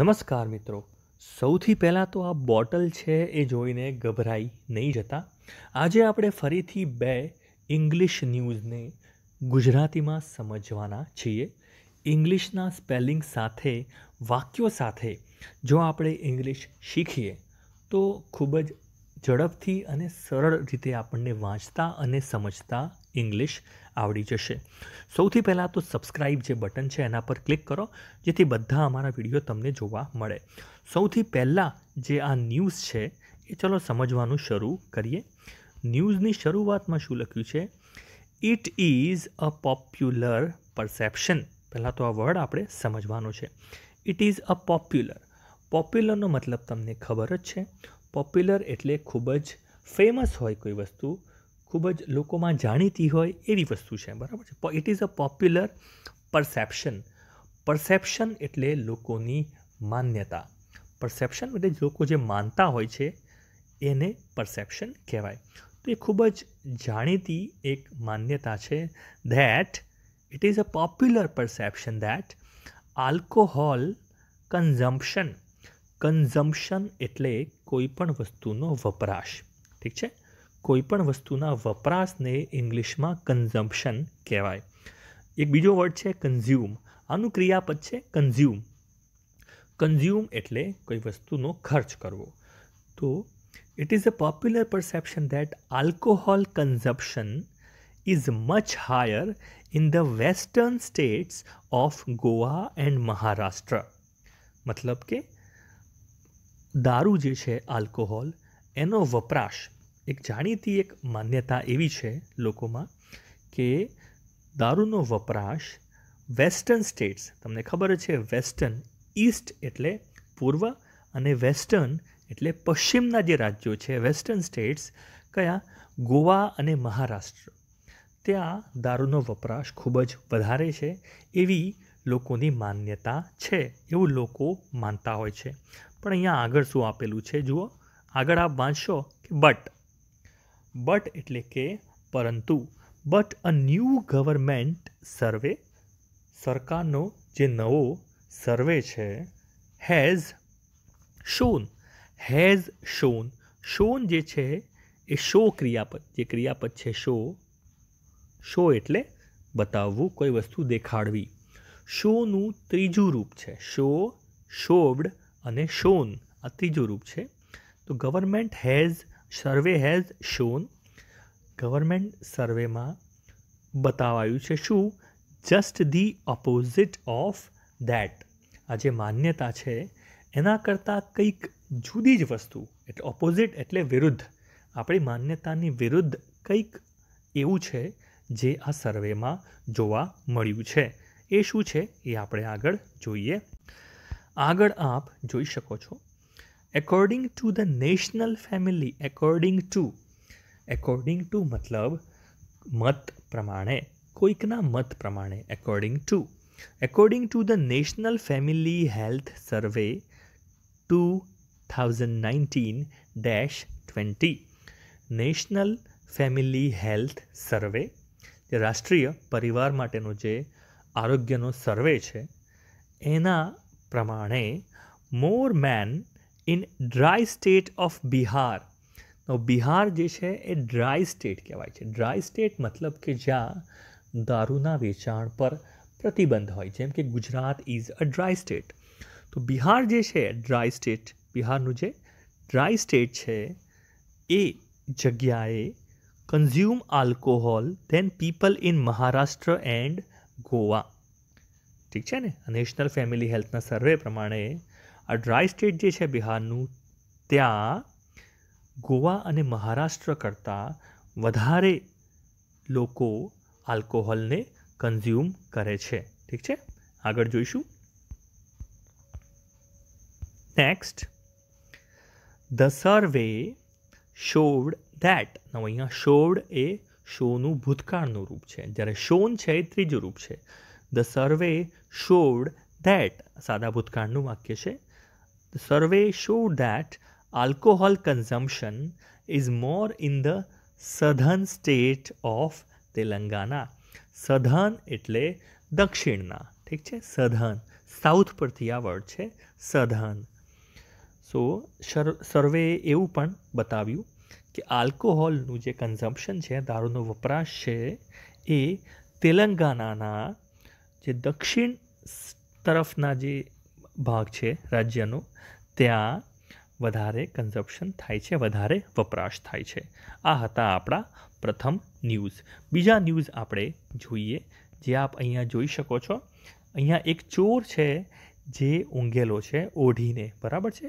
નમસ્કાર મિત્રો સૌથી પહેલાં તો આ બોટલ છે એ જોઈને ગભરાઈ નહીં જતા આજે આપણે ફરીથી બે ઇંગ્લિશ ન્યૂઝને ગુજરાતીમાં સમજવાના છીએ ઇંગ્લિશના સ્પેલિંગ સાથે વાક્યો સાથે જો આપણે ઇંગ્લિશ શીખીએ તો ખૂબ જ ઝડપથી અને સરળ રીતે આપણને વાંચતા અને સમજતા ઇંગ્લિશ આવડી જશે સૌથી પહેલાં તો સબસ્ક્રાઇબ જે બટન છે એના પર ક્લિક કરો જેથી બધા અમારા વિડીયો તમને જોવા મળે સૌથી પહેલાં જે આ ન્યૂઝ છે એ ચલો સમજવાનું શરૂ કરીએ ન્યૂઝની શરૂઆતમાં શું લખ્યું છે it is a popular perception પહેલાં તો આ વર્ડ આપણે સમજવાનો છે ઇટ ઇઝ અ પોપ્યુલર પોપ્યુલરનો મતલબ તમને ખબર જ છે પોપ્યુલર એટલે ખૂબ જ ફેમસ હોય કોઈ વસ્તુ ખૂબ જ લોકોમાં જાણીતી હોય એવી વસ્તુ છે બરાબર છે it is a popular perception perception એટલે લોકોની માન્યતા પરસેપ્શન એટલે લોકો જે માનતા હોય છે એને પરસેપ્શન કહેવાય તો એ ખૂબ જ જાણીતી એક માન્યતા છે that it is a popular perception that alcohol consumption consumption એટલે કોઈ પણ વસ્તુનો વપરાશ ઠીક છે કોઈપણ વસ્તુના વપરાશને ઇંગ્લિશમાં કન્ઝમ્પશન કહેવાય એક બીજો વર્ડ છે કન્ઝ્યુમ આનું ક્રિયાપદ છે કન્ઝ્યુમ કન્ઝ્યુમ એટલે કોઈ વસ્તુનો ખર્ચ કરવો તો it is a popular perception that alcohol consumption is much higher in the western states of Goa and Maharashtra મતલબ કે દારૂ જે છે આલ્કોહોલ એનો વપરાશ એક જાણીતી એક માન્યતા એવી છે લોકોમાં કે દારૂનો વપરાશ વેસ્ટર્ન સ્ટેટ્સ તમને ખબર છે વેસ્ટર્ન ઈસ્ટ એટલે પૂર્વ અને વેસ્ટર્ન એટલે પશ્ચિમના જે રાજ્યો છે વેસ્ટર્ન સ્ટેટ્સ કયા ગોવા અને મહારાષ્ટ્ર ત્યાં દારૂનો વપરાશ ખૂબ જ વધારે છે એવી લોકોની માન્યતા છે એવું લોકો માનતા હોય છે પણ અહીંયા આગળ શું આપેલું છે જુઓ આગળ આપ વાંચશો કે બટ બટ એટલે કે પરંતુ but a new government survey સરકારનો જે નવો સર્વે છે has shown has shown shown જે છે એ શો ક્રિયાપદ જે ક્રિયાપદ છે શો શો એટલે બતાવવું કોઈ વસ્તુ દેખાડવી શોનું ત્રીજું રૂપ છે શો શોબ્ડ અને શોન આ ત્રીજું રૂપ છે તો government has survey has shown government સર્વેમાં બતાવાયું છે શું just the opposite of that આ જે માન્યતા છે એના કરતાં કંઈક જુદી જ વસ્તુ એટલે ઓપોઝિટ એટલે વિરુદ્ધ આપણી માન્યતાની વિરુદ્ધ કંઈક એવું છે જે આ સર્વેમાં જોવા મળ્યું છે એ શું છે એ આપણે આગળ જોઈએ આગળ આપ જોઈ શકો છો according to the national family according to according to મતલબ મત પ્રમાણે કોઈકના મત પ્રમાણે according to according to the national family health survey two thousand nineteen dash twenty national family health survey જે રાષ્ટ્રીય પરિવાર માટેનો જે આરોગ્યનો સર્વે છે એના પ્રમાણે more men in dry state of Bihar तो बिहार जो है ए ड्राई स्टेट कहवाय ड्राई स्टेट मतलब कि ज्या दारूना वेचाण पर प्रतिबंध के Gujarat is a dry state तो बिहार जो है ड्राई स्टेट बिहार जे ड्राई स्टेट है ये consume alcohol than people in Maharashtra and Goa ठीक है नेशनल फेमिली हेल्थ सर्वे प्रमाण આ ડ્રાય સ્ટેટ જે છે બિહારનું ત્યાં ગોવા અને મહારાષ્ટ્ર કરતાં વધારે લોકો આલ્કોહોલને કન્ઝ્યુમ કરે છે ઠીક છે આગળ જોઈશું next the survey showed that નવ અહીંયા શોવડ એ શોનું ભૂતકાળનું રૂપ છે જ્યારે શોન છે એ ત્રીજું રૂપ છે ધ સર્વે શોવડ ધેટ સાદા ભૂતકાળનું વાક્ય છે the survey showed that alcohol consumption is more in the southern state of Telangana સધન એટલે દક્ષિણના ઠીક છે સધન સાઉથ પરથી આ વર્ડ છે સધન સો સર્વે એવું પણ બતાવ્યું કે આલ્કોહોલનું જે કન્ઝમ્પશન છે દારૂનો વપરાશ છે એ તેલંગાનાના જે દક્ષિણ તરફના જે ભાગ છે રાજ્યનો ત્યાં વધારે કન્ઝપ્શન થાય છે વધારે વપરાશ થાય છે આ હતા આપણા પ્રથમ ન્યૂઝ બીજા ન્યૂઝ આપણે જોઈએ જે આપ અહીંયા જોઈ શકો છો અહીંયા એક ચોર છે જે ઊંઘેલો છે ઓઢીને બરાબર છે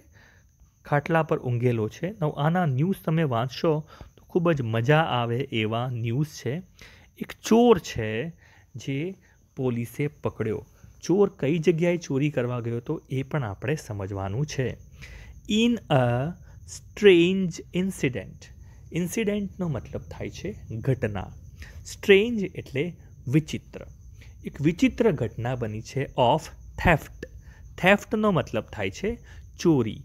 ખાટલા પર ઊંઘેલો છે આના ન્યૂઝ તમે વાંચશો તો ખૂબ જ મજા આવે એવા ન્યૂઝ છે એક ચોર છે જે પોલીસે પકડ્યો ચોર કઈ જગ્યાએ ચોરી કરવા ગયો હતો એ પણ આપણે સમજવાનું છે ઇન અ સ્ટ્રેન્જ ઇન્સિડન્ટ ઇન્સિડન્ટનો મતલબ થાય છે ઘટના સ્ટ્રેન્જ એટલે વિચિત્ર એક વિચિત્ર ઘટના બની છે ઓફ થેફ્ટ થેફ્ટનો મતલબ થાય છે ચોરી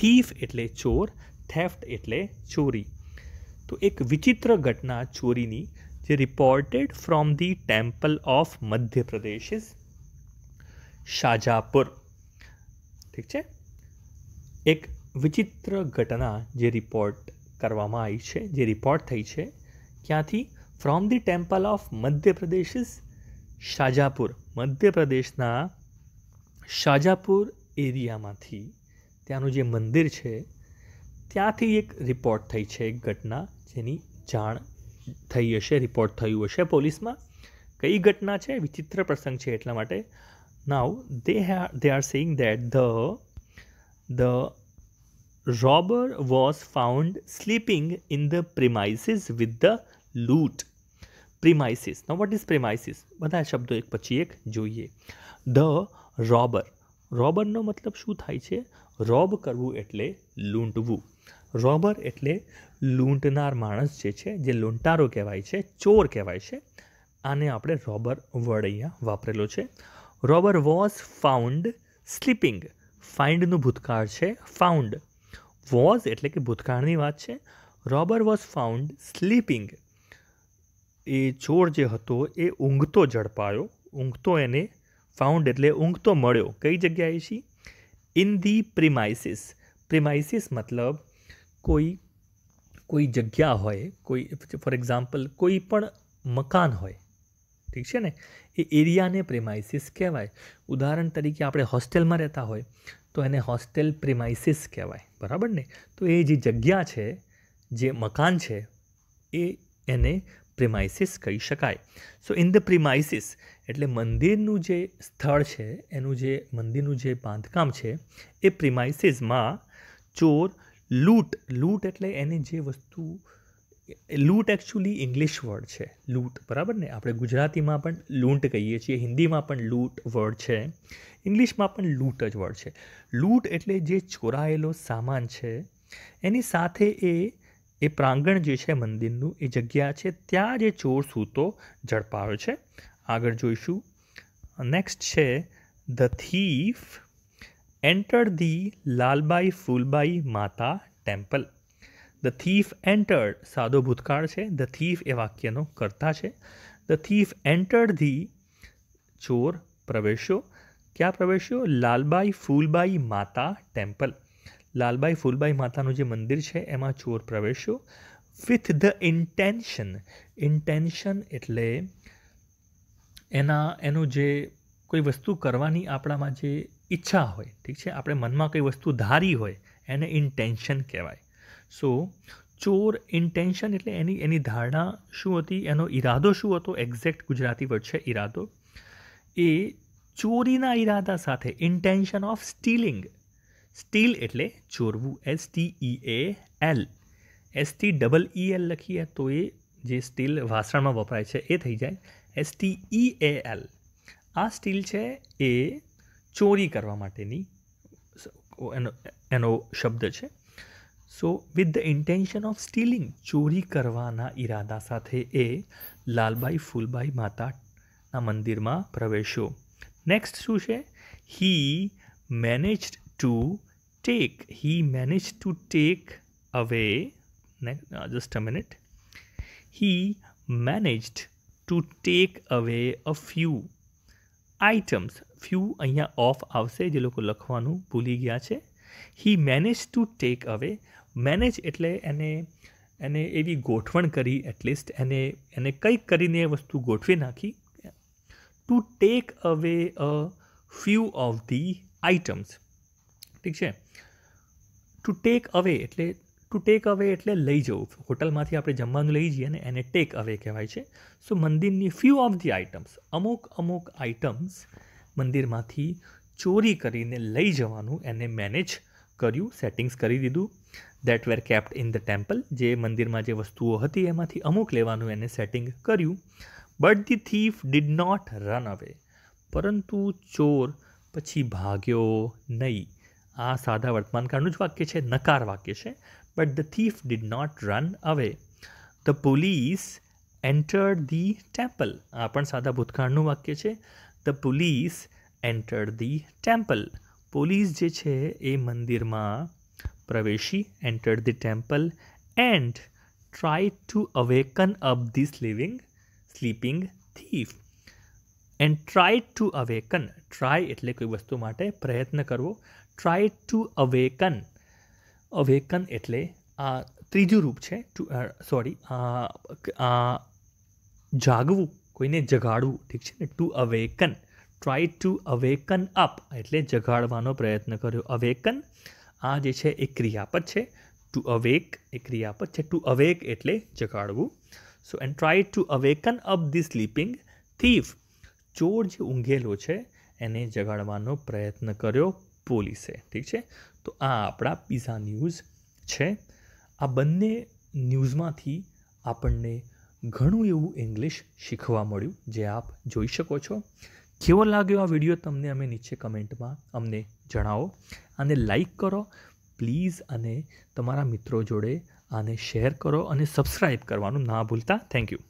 થીફ એટલે ચોર થેફ્ટ એટલે ચોરી તો એક વિચિત્ર ઘટના ચોરીની જે reported from the temple of Madhya Pradesh is Shajapur ઠીક છે એક વિચિત્ર ઘટના જે રિપોર્ટ કરવામાં આવી છે જે રિપોર્ટ થઈ છે ક્યાંથી from the temple of Madhya Pradesh Shajapur મધ્યપ્રદેશના શાજાપુર એરિયામાંથી ત્યાંનું જે મંદિર છે ત્યાંથી એક રિપોર્ટ થઈ છે એક ઘટના જેની જાણ થઈ હશે રિપોર્ટ થયું હશે પોલીસમાં કઈ ઘટના છે વિચિત્ર પ્રસંગ છે એટલા માટે now they have they are saying that the the robber was found sleeping in the premises with the loot premises now what is premises બધા શબ્દો એક પછી એક જોઈએ ધ રોબર રોબરનો મતલબ શું થાય છે રોબ કરવું એટલે લૂંટવું રોબર એટલે લૂંટનાર માણસ જે છે જે લૂંટારો કહેવાય છે ચોર કહેવાય છે આને આપણે રોબર વર્ડ અહીંયા વાપરેલો છે રોબર વોઝ ફાઉન્ડ સ્લીપિંગ ફાઇન્ડનું ભૂતકાળ છે ફાઉન્ડ વોઝ એટલે કે ભૂતકાળની વાત છે રોબર વોઝ ફાઉન્ડ સ્લીપિંગ એ ચોર જે હતો એ ઊંઘતો ઝડપાયો ઊંઘતો એને ફાઉન્ડ એટલે ઊંઘતો મળ્યો કઈ જગ્યાએ છે ઇન ધી પ્રિમાઇસીસ પ્રિમાઇસીસ મતલબ કોઈ કોઈ જગ્યા હોય કોઈ ફોર એક્ઝામ્પલ કોઈ પણ મકાન હોય ઠીક છે ને એ એરિયાને પ્રેમાઇસીસ કહેવાય ઉદાહરણ તરીકે આપણે હોસ્ટેલમાં રહેતા હોય તો એને હોસ્ટેલ પ્રેમાઇસીસ કહેવાય બરાબર ને તો એ જે જગ્યા છે જે મકાન છે એ એને પ્રિમાઇસિસ કહી શકાય સો ઇન ધ પ્રિમાઇસિસ એટલે મંદિરનું જે સ્થળ છે એનું જે મંદિરનું જે બાંધકામ છે એ પ્રિમાઇસિસમાં ચોર લૂંટ લૂંટ એટલે એને જે વસ્તુ લૂંટ એકચ્યુઅલી ઇંગ્લિશ વર્ડ છે લૂંટ બરાબર ને આપણે ગુજરાતીમાં પણ લૂંટ કહીએ છીએ હિન્દીમાં પણ લૂંટ વર્ડ છે ઇંગ્લિશમાં પણ લૂંટ જ વર્ડ છે લૂંટ એટલે જે ચોરાયેલો સામાન છે એની સાથે એ એ પ્રાંગણ જે છે મંદિરનું એ જગ્યા છે ત્યાં જે ચોર સૂતો ઝડપાયો છે આગળ જોઈશું નેક્સ્ટ છે the thief enter the Lalbai Phoolbai Mata temple the thief entered સાદો ભૂતકાળ છે ધ થીફ એ વાક્યનો કર્તા છે ધ થીફ એન્ટર્ડ ધી ચોર પ્રવેશ્યો ક્યાં પ્રવેશ્યો લાલબાઈ ફૂલબાઈ માતા ટેમ્પલ લાલબાઈ ફૂલબાઈ માતાનું જે મંદિર છે એમાં ચોર પ્રવેશ્યો વિથ ધ ઇન્ટેન્શન ઇન્ટેન્શન એટલે એના એનું જે કોઈ વસ્તુ કરવાની આપણામાં જે ઈચ્છા હોય ઠીક છે આપણે મનમાં કોઈ વસ્તુ ધારી હોય એને ઇન્ટેન્શન કહેવાય સો ચોર ઇન્ટેન્શન એટલે એની એની ધારણા શું હતી એનો ઈરાદો શું હતો એક્ઝેક્ટ ગુજરાતી વર્ડ છે ઈરાદો એ ચોરીના ઈરાદા સાથે ઇન્ટેન્શન ઓફ સ્ટીલિંગ સ્ટીલ એટલે ચોરવું S T E A L S T double E L લખીએ તો એ જે સ્ટીલ વાસણમાં વપરાય છે એ થઈ જાય S T E A L આ સ્ટીલ છે એ ચોરી કરવા માટેની એનો એનો શબ્દ છે so with the intention of stealing ચોરી કરવાના ઈરાદા સાથે એ લાલબાઈ ફૂલબાઈ માતાના મંદિરમાં પ્રવેશ્યો નેક્સ્ટ શું છે he manage to take he manage to take away just a minute he managed to take away a few items few અહીંયા ઓફ આવશે જે લોકો લખવાનું ભૂલી ગયા છે he manage to take away manage એટલે એને એને એવી ગોઠવણ કરી એટલીસ્ટ એને એને કંઈક કરીને એ વસ્તુ ગોઠવી નાખી to take away a few of the items ઠીક છે ટુ ટેક અવે એટલે ટુ ટેક અવે એટલે લઈ જવું હોટલમાંથી આપણે જમવાનું લઈ જઈએ ને એને ટેક અવે કહેવાય છે સો મંદિરની ફ્યુ ઓફ ધી આઇટમ્સ અમુક અમુક આઇટમ્સ મંદિરમાંથી ચોરી કરીને લઈ જવાનું એને મેનેજ કર્યું સેટિંગ્સ કરી દીધું that were kept in the temple જે મંદિરમાં જે વસ્તુઓ હતી એમાંથી અમુક લેવાનું એને સેટિંગ કર્યું but the thief did not run away પરંતુ ચોર પછી ભાગ્યો નહીં આ સાદા વર્તમાનકાળનું જ વાક્ય છે નકાર વાક્ય છે but the thief did not run away the police entered the temple આ પણ સાદા ભૂતકાળનું વાક્ય છે the police entered the temple પોલીસ જે છે એ મંદિરમાં પ્રવેશી enter the temple and try to awaken up this living sleeping thief and try to awaken try એટલે કોઈ વસ્તુ માટે પ્રયત્ન કરવો ટ્રાય ટુ અવેકન અવેકન એટલે આ ત્રીજું રૂપ છે ટુ સોરી આ જાગવું કોઈને જગાડવું ઠીક છે ને to awaken try to awaken up એટલે જગાડવાનો પ્રયત્ન કર્યો અવેકન આ જે છે એ ક્રિયાપદ છે ટુ અવેક એ ક્રિયાપદ છે ટુ અવેક એટલે જગાડવું so and try to awaken up the sleeping thief ચોર જે ઊંઘેલો છે એને જગાડવાનો પ્રયત્ન કર્યો પોલીસે ઠીક છે તો આ આપણા પીઝા ન્યૂઝ છે આ બંને ન્યૂઝમાંથી આપણને ઘણું એવું ઇંગ્લિશ શીખવા મળ્યું જે આપ જોઈ શકો છો કેવો લાગ્યો આ વિડીયો તમને અમે નીચે કમેન્ટમાં અમને જણાવો અને લાઈક કરો પ્લીઝ અને તમારા મિત્રો જોડે આને શેર કરો અને સબસ્ક્રાઈબ કરવાનું ના ભૂલતા થેન્ક યુ